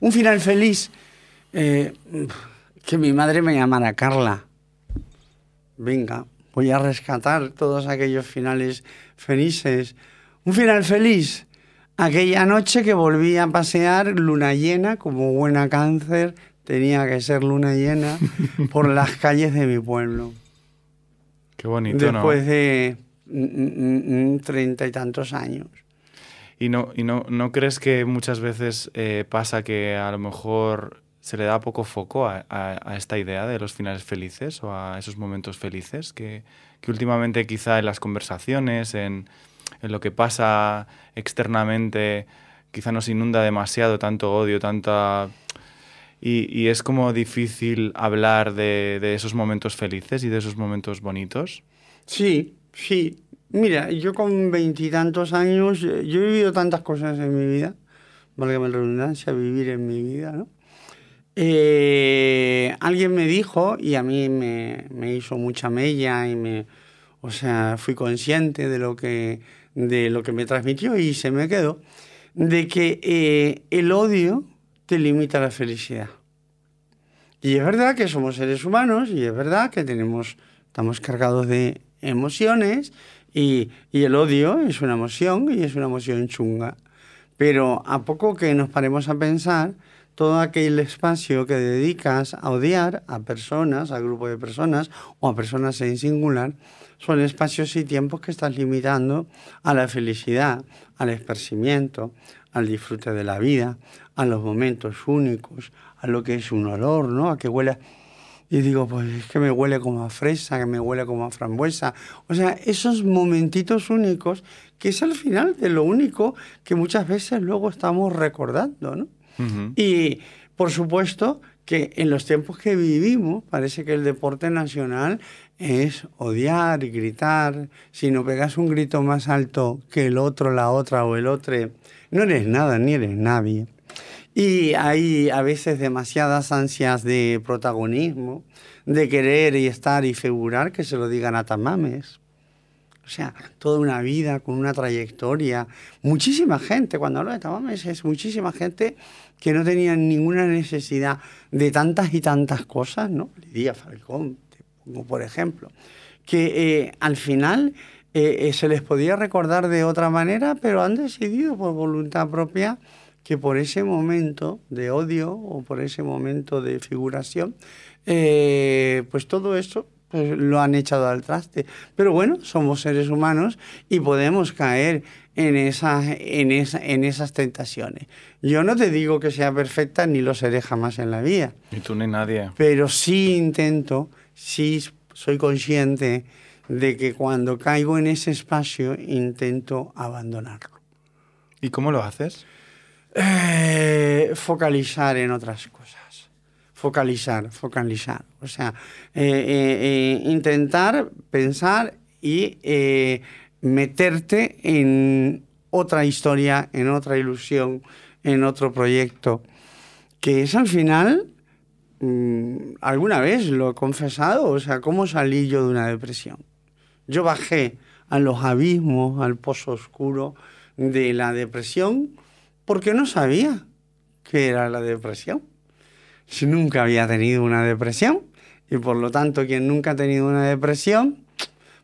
Un final feliz. Eh, que mi madre me llamara Carla. Venga, voy a rescatar todos aquellos finales felices. Un final feliz. Aquella noche que volví a pasear luna llena, como buena cáncer, tenía que ser luna llena, por las calles de mi pueblo. Qué bonito, Después de mm, mm, mm, treinta y tantos años. ¿Y no, crees que muchas veces eh, pasa que a lo mejor se le da poco foco a, esta idea de los finales felices o a esos momentos felices que, últimamente quizá en las conversaciones, en, lo que pasa externamente, quizá nos inunda demasiado tanto odio, tanta... Y, es como difícil hablar de, de, esos momentos felices y de esos momentos bonitos. Sí, sí. Mira, yo con veintitantos años, eh, yo he vivido tantas cosas en mi vida, valga la redundancia, vivir en mi vida, ¿no? Eh, alguien me dijo, y a mí me, me, hizo mucha mella, y me, o sea, fui consciente de lo que, de lo que me transmitió y se me quedó, de que eh, el odio te limita la felicidad. Y es verdad que somos seres humanos y es verdad que tenemos, estamos cargados de emociones y, el odio es una emoción y es una emoción chunga. Pero a poco que nos paremos a pensar, todo aquel espacio que dedicas a odiar a personas, a grupos de personas o a personas en singular, son espacios y tiempos que estás limitando a la felicidad, al esparcimiento, al disfrute de la vida, a los momentos únicos, a lo que es un olor, ¿no? A que huela y digo, pues es que me huele como a fresa, que me huele como a frambuesa. O sea, esos momentitos únicos, que es al final de lo único que muchas veces luego estamos recordando, ¿no? Y por supuesto que en los tiempos que vivimos parece que el deporte nacional es odiar, y gritar, si no pegas un grito más alto que el otro, la otra o el otro, no eres nada ni eres nadie. Y hay a veces demasiadas ansias de protagonismo, de querer y estar y figurar que se lo digan a Tamames. O sea, toda una vida con una trayectoria. Muchísima gente, cuando hablo de Tamames, es muchísima gente que no tenía ninguna necesidad de tantas y tantas cosas, ¿no? Lidia Falcón, te pongo por ejemplo. Que eh, al final eh, eh, se les podía recordar de otra manera, pero han decidido por voluntad propia que por ese momento de odio o por ese momento de figuración, eh, pues todo eso pues, lo han echado al traste. Pero bueno, somos seres humanos y podemos caer en, esas, en esas tentaciones. Yo no te digo que sea perfecta, ni lo seré jamás en la vida. Ni tú ni nadie. Pero sí intento, sí soy consciente de que cuando caigo en ese espacio intento abandonarlo. ¿Y cómo lo haces? Eh, focalizar en otras cosas. Focalizar, focalizar. O sea, eh, eh, intentar pensar y meterte en otra historia, en otra ilusión, en otro proyecto, que es al final mm, alguna vez lo he confesado, o sea, ¿cómo salí yo de una depresión? Yo bajé a los abismos, al pozo oscuro de la depresión porque no sabía qué era la depresión. Si nunca había tenido una depresión, y por lo tanto quien nunca ha tenido una depresión,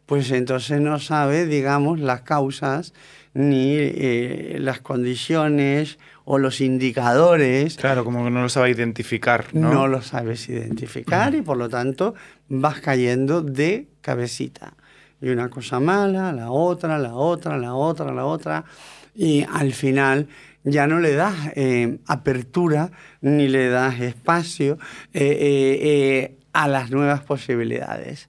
pues entonces no sabe, digamos, las causas ni eh, las condiciones o los indicadores. Claro, como que no lo sabe identificar, ¿no? No lo sabes identificar y por lo tanto vas cayendo de cabecita. Y una cosa mala, la otra, la otra, la otra, la otra. Y al final ya no le das eh, apertura ni le das espacio eh, eh, a las nuevas posibilidades.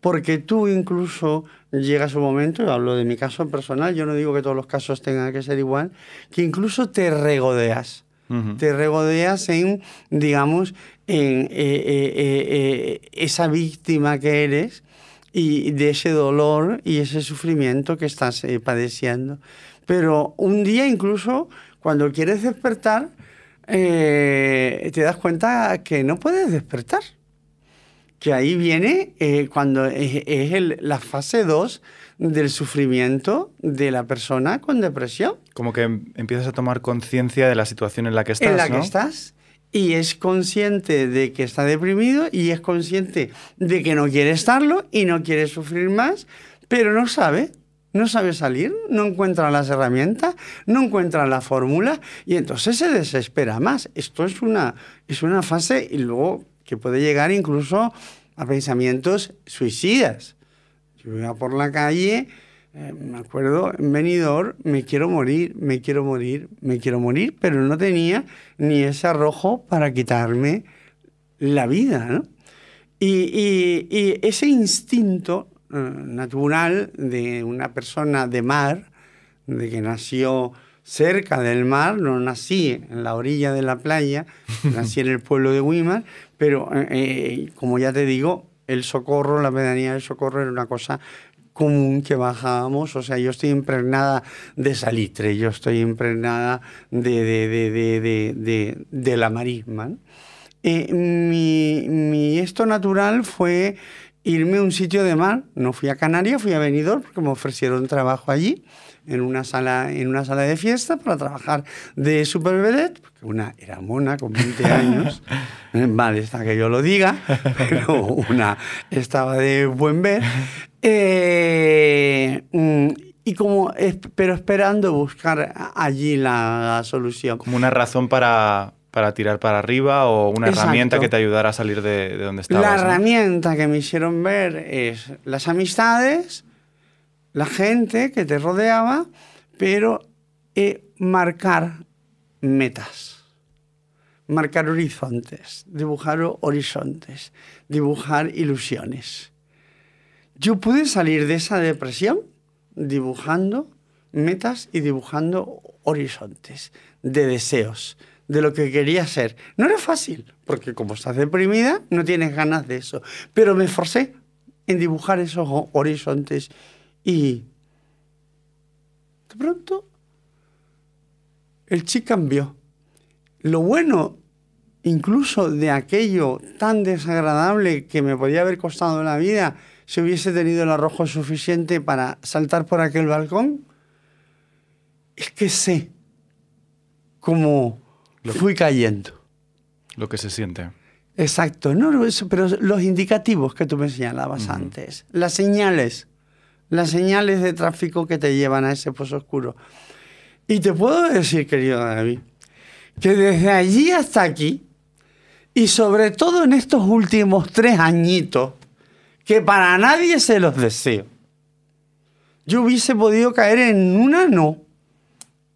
Porque tú incluso llega su momento, y hablo de mi caso personal, yo no digo que todos los casos tengan que ser igual, que incluso te regodeas. Te regodeas en, digamos, en esa víctima que eres y de ese dolor y ese sufrimiento que estás padeciendo. Pero un día incluso cuando quieres despertar, eh, te das cuenta que no puedes despertar. Que ahí viene eh, cuando es, la fase 2 del sufrimiento de la persona con depresión. Como que empiezas a tomar conciencia de la situación en la que estás. En la que estás. Y es consciente de que está deprimido y es consciente de que no quiere estarlo y no quiere sufrir más, pero no sabe no sabe salir, no encuentra las herramientas, no encuentra la fórmula y entonces se desespera más. Esto es una, es una fase y luego que puede llegar incluso a pensamientos suicidas. Yo iba por la calle, eh, me acuerdo, en me quiero morir, me quiero morir, me quiero morir, pero no tenía ni ese arrojo para quitarme la vida, y ese instinto eh, natural de una persona de mar, de que nació cerca del mar, no nací en la orilla de la playa, nací en el pueblo de Wimmer, pero eh, eh, como ya te digo, el socorro, la pedanía del socorro era una cosa común que bajábamos, o sea, yo estoy impregnada de salitre, yo estoy impregnada de, de, de, de la marisma. mi, mi, esto natural fue irme a un sitio de mar. No fui a Canarias, fui a Benidorm porque me ofrecieron trabajo allí, en una sala, en una sala de fiesta para trabajar de super porque una era mona con 20 años, vale está que yo lo diga, pero una estaba de buen ver. Eh, mm, y como, pero esperando buscar allí la solución. Como una razón para para tirar para arriba o una herramienta que te ayudara a salir de, donde estabas. La herramienta que me hicieron ver es las amistades, la gente que te rodeaba, pero eh, marcar metas, marcar horizontes, dibujar horizontes, dibujar ilusiones. Yo pude salir de esa depresión dibujando metas y dibujando horizontes de deseos de lo que quería ser. No era fácil, porque como estás deprimida, no tienes ganas de eso. Pero me forcé en dibujar esos horizontes y de pronto el chi cambió. Lo bueno incluso de aquello tan desagradable que me podía haber costado la vida si hubiese tenido el arrojo suficiente para saltar por aquel balcón, es que sé cómo lo fui cayendo. Lo que se siente. Exacto, no, pero los indicativos que tú me señalabas antes, las señales, las señales de tráfico que te llevan a ese pozo oscuro. Y te puedo decir, querido David, que desde allí hasta aquí, y sobre todo en estos últimos tres añitos, que para nadie se los deseo, yo hubiese podido caer en una no,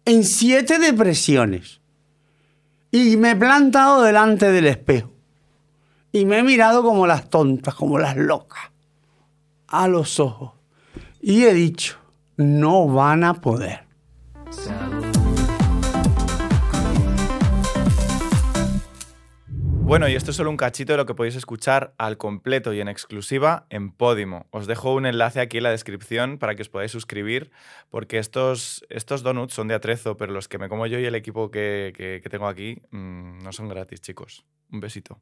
en siete depresiones. Y me he plantado delante del espejo. Y me he mirado como las tontas, como las locas, a los ojos. Y he dicho, no van a poder. Bueno, y esto es solo un cachito de lo que podéis escuchar al completo y en exclusiva en Podimo. Os dejo un enlace aquí en la descripción para que os podáis suscribir, porque estos, estos donuts son de atrezo, pero los que me como yo y el equipo que, tengo aquí mm, no son gratis, chicos. Un besito.